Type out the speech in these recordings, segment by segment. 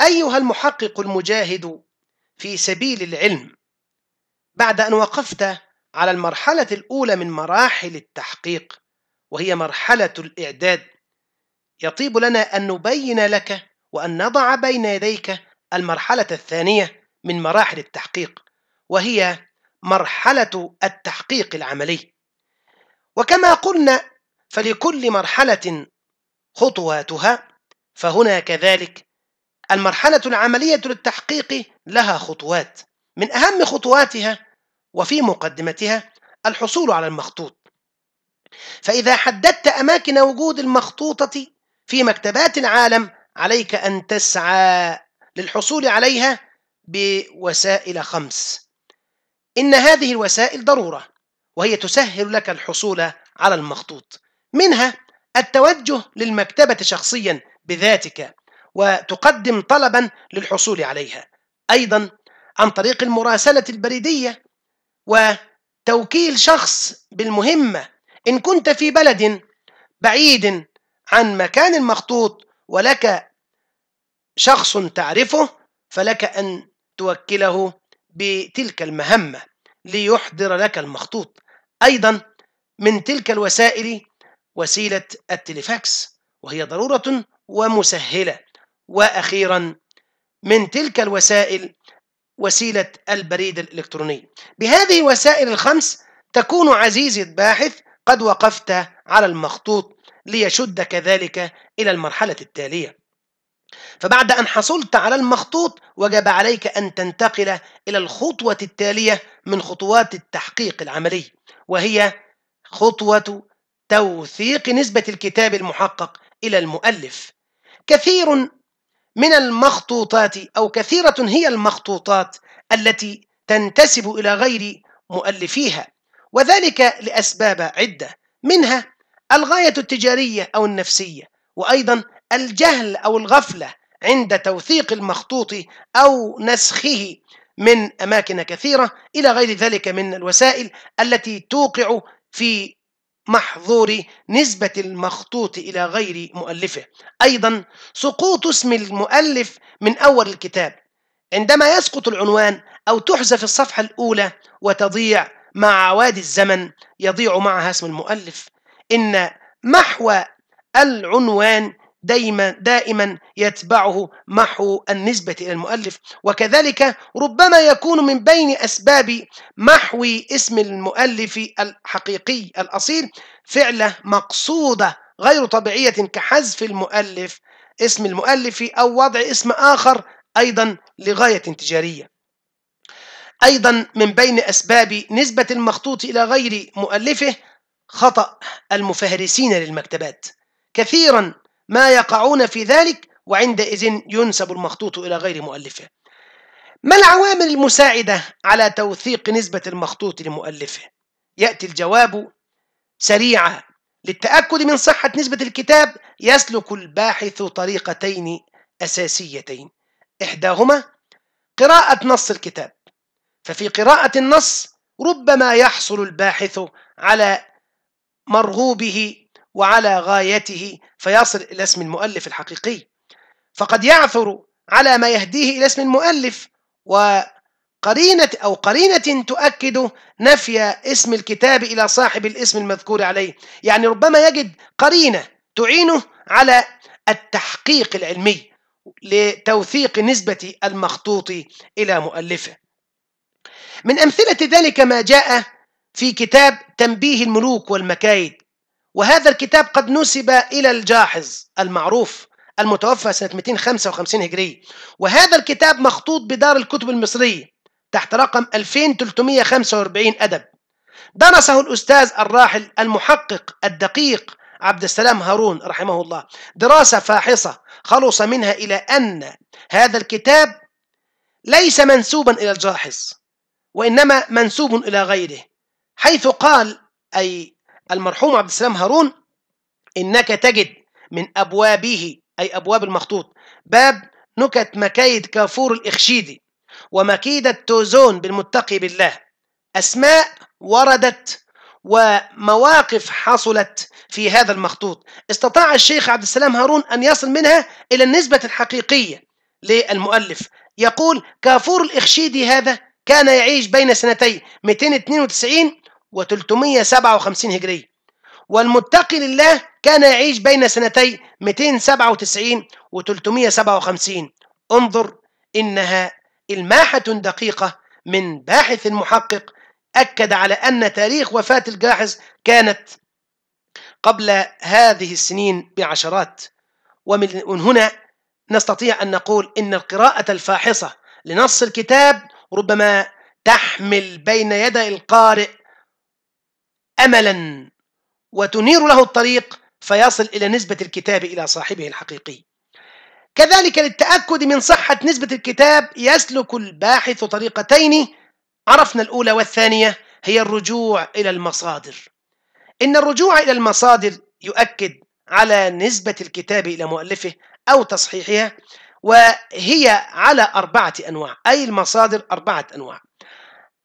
أيها المحقق المجاهد في سبيل العلم بعد أن وقفت على المرحلة الأولى من مراحل التحقيق وهي مرحلة الإعداد يطيب لنا أن نبين لك وأن نضع بين يديك المرحلة الثانية من مراحل التحقيق وهي مرحلة التحقيق العملي وكما قلنا فلكل مرحلة خطواتها فهنا كذلك المرحلة العملية للتحقيق لها خطوات من أهم خطواتها وفي مقدمتها الحصول على المخطوط فإذا حددت أماكن وجود المخطوطة في مكتبات العالم عليك أن تسعى للحصول عليها بوسائل خمس إن هذه الوسائل ضرورة وهي تسهل لك الحصول على المخطوط منها التوجه للمكتبة شخصيا بذاتك وتقدم طلبا للحصول عليها أيضا عن طريق المراسلة البريدية وتوكيل شخص بالمهمة إن كنت في بلد بعيد عن مكان المخطوط ولك شخص تعرفه فلك أن توكله بتلك المهمة ليحضر لك المخطوط أيضا من تلك الوسائل وسيلة التليفاكس وهي ضرورة ومسهلة واخيرا من تلك الوسائل وسيله البريد الالكتروني بهذه الوسائل الخمس تكون عزيزي الباحث قد وقفت على المخطوط ليشد كذلك الى المرحله التاليه فبعد أن حصلت على المخطوط وجب عليك أن تنتقل إلى الخطوة التالية من خطوات التحقيق العملي وهي خطوة توثيق نسبة الكتاب المحقق إلى المؤلف كثير من المخطوطات أو كثيرة هي المخطوطات التي تنتسب إلى غير مؤلفيها وذلك لأسباب عدة منها الغاية التجارية أو النفسية وأيضا الجهل أو الغفلة عند توثيق المخطوط أو نسخه من أماكن كثيرة إلى غير ذلك من الوسائل التي توقع في محظور نسبة المخطوط إلى غير مؤلفه أيضا سقوط اسم المؤلف من أول الكتاب عندما يسقط العنوان أو تحذف الصفحة الأولى وتضيع مع عواد الزمن يضيع معها اسم المؤلف إن محو العنوان دائما دائما يتبعه محو النسبة إلى المؤلف وكذلك ربما يكون من بين أسباب محو اسم المؤلف الحقيقي الأصيل فعلة مقصودة غير طبيعية كحذف المؤلف اسم المؤلف أو وضع اسم آخر أيضا لغاية تجارية أيضا من بين أسباب نسبة المخطوط إلى غير مؤلفه خطأ المفهرسين للمكتبات كثيرا ما يقعون في ذلك وعندئذ ينسب المخطوط إلى غير مؤلفه ما العوامل المساعدة على توثيق نسبة المخطوط لمؤلفه؟ يأتي الجواب سريعا للتأكد من صحة نسبة الكتاب يسلك الباحث طريقتين أساسيتين إحداهما قراءة نص الكتاب ففي قراءة النص ربما يحصل الباحث على مرغوبه وعلى غايته فيصل إلى اسم المؤلف الحقيقي فقد يعثر على ما يهديه إلى اسم المؤلف وقرينة أو قرينة تؤكد نفي اسم الكتاب إلى صاحب الاسم المذكور عليه يعني ربما يجد قرينة تعينه على التحقيق العلمي لتوثيق نسبة المخطوط إلى مؤلفه من أمثلة ذلك ما جاء في كتاب تنبيه الملوك والمكايد وهذا الكتاب قد نسب إلى الجاحظ المعروف المتوفى سنة 255 هجرية وهذا الكتاب مخطوط بدار الكتب المصرية تحت رقم 2345 أدب درسه الأستاذ الراحل المحقق الدقيق عبد السلام هارون رحمه الله دراسة فاحصة خلص منها إلى أن هذا الكتاب ليس منسوبا إلى الجاحظ وإنما منسوب إلى غيره حيث قال أي المرحوم عبد السلام هارون إنك تجد من أبوابه أي أبواب المخطوط باب نكت مكايد كافور الإخشيدي ومكيدة توزون بالمتقي بالله أسماء وردت ومواقف حصلت في هذا المخطوط استطاع الشيخ عبد السلام هارون أن يصل منها إلى النسبة الحقيقية للمؤلف يقول كافور الإخشيدي هذا كان يعيش بين سنتي 292 و357 هجرية والمتقي لله كان يعيش بين سنتي 297 و 357 انظر إنها إلماحة دقيقة من باحث محقق أكد على أن تاريخ وفاة الجاحظ كانت قبل هذه السنين بعشرات ومن هنا نستطيع أن نقول إن القراءة الفاحصة لنص الكتاب ربما تحمل بين يدي القارئ املا وتنير له الطريق فيصل الى نسبه الكتاب الى صاحبه الحقيقي كذلك للتاكد من صحه نسبه الكتاب يسلك الباحث طريقتين عرفنا الاولى والثانيه هي الرجوع الى المصادر ان الرجوع الى المصادر يؤكد على نسبه الكتاب الى مؤلفه او تصحيحها وهي على اربعه انواع اي المصادر اربعه انواع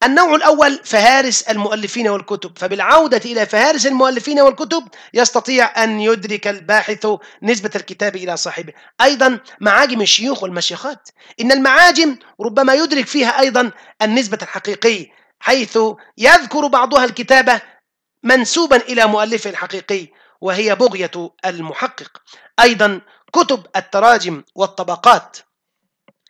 النوع الأول فهارس المؤلفين والكتب فبالعودة إلى فهارس المؤلفين والكتب يستطيع أن يدرك الباحث نسبة الكتاب إلى صاحبه أيضا معاجم الشيوخ والمشيخات إن المعاجم ربما يدرك فيها أيضا النسبة الحقيقي حيث يذكر بعضها الكتابة منسوبا إلى مؤلفه الحقيقي وهي بغية المحقق أيضا كتب التراجم والطبقات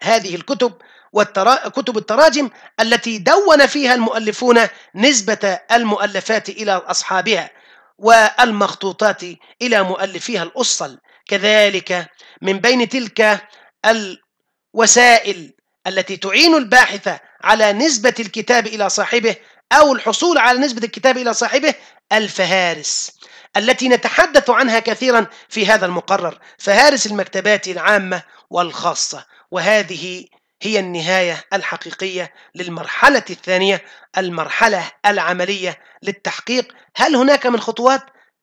هذه الكتب والترا... كتب التراجم التي دون فيها المؤلفون نسبة المؤلفات إلى أصحابها والمخطوطات إلى مؤلفيها الأصل كذلك من بين تلك الوسائل التي تعين الباحث على نسبة الكتاب إلى صاحبه أو الحصول على نسبة الكتاب إلى صاحبه الفهارس التي نتحدث عنها كثيرا في هذا المقرر فهارس المكتبات العامة والخاصة وهذه هي النهاية الحقيقية للمرحلة الثانية المرحلة العملية للتحقيق هل هناك من خطوات؟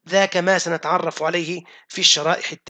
ذاك ما سنتعرف عليه في الشرائح التالية